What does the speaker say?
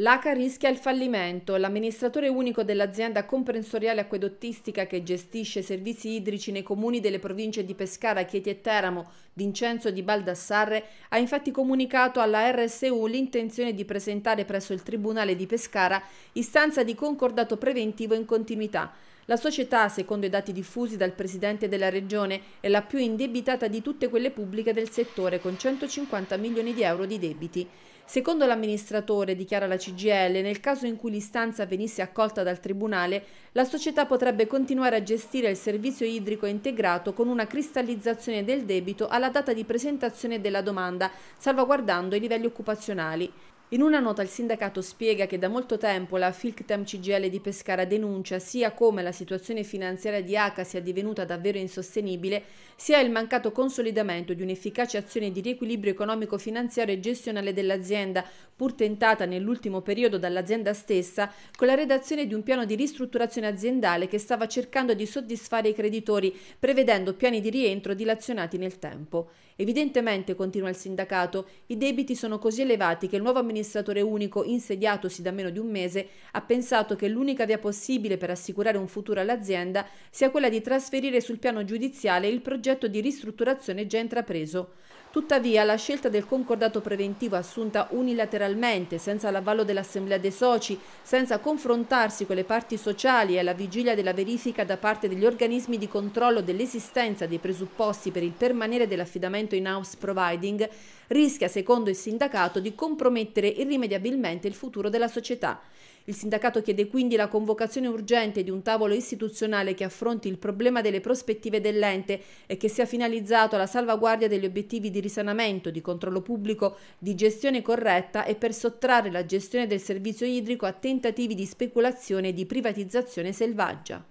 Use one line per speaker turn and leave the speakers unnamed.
L'ACA rischia il fallimento. L'amministratore unico dell'azienda comprensoriale acquedottistica che gestisce servizi idrici nei comuni delle province di Pescara, Chieti e Teramo, Vincenzo di Baldassarre, ha infatti comunicato alla RSU l'intenzione di presentare presso il Tribunale di Pescara istanza di concordato preventivo in continuità. La società, secondo i dati diffusi dal presidente della regione, è la più indebitata di tutte quelle pubbliche del settore, con 150 milioni di euro di debiti. Secondo l'amministratore, dichiara la CGL, nel caso in cui l'istanza venisse accolta dal Tribunale, la società potrebbe continuare a gestire il servizio idrico integrato con una cristallizzazione del debito alla data di presentazione della domanda, salvaguardando i livelli occupazionali. In una nota il sindacato spiega che da molto tempo la Filctam CGL di Pescara denuncia sia come la situazione finanziaria di ACA sia divenuta davvero insostenibile, sia il mancato consolidamento di un'efficace azione di riequilibrio economico-finanziario e gestionale dell'azienda, pur tentata nell'ultimo periodo dall'azienda stessa, con la redazione di un piano di ristrutturazione aziendale che stava cercando di soddisfare i creditori, prevedendo piani di rientro dilazionati nel tempo. Evidentemente, continua il sindacato, i debiti sono così elevati che il nuovo amministratore unico, insediatosi da meno di un mese, ha pensato che l'unica via possibile per assicurare un futuro all'azienda sia quella di trasferire sul piano giudiziale il progetto di ristrutturazione già intrapreso. Tuttavia, la scelta del concordato preventivo assunta unilateralmente unilateralmente, senza l'avallo dell'Assemblea dei soci, senza confrontarsi con le parti sociali e alla vigilia della verifica da parte degli organismi di controllo dell'esistenza dei presupposti per il permanere dell'affidamento in house providing, rischia, secondo il sindacato, di compromettere irrimediabilmente il futuro della società. Il sindacato chiede quindi la convocazione urgente di un tavolo istituzionale che affronti il problema delle prospettive dell'ente e che sia finalizzato alla salvaguardia degli obiettivi di risanamento, di controllo pubblico, di gestione corretta e per sottrarre la gestione del servizio idrico a tentativi di speculazione e di privatizzazione selvaggia.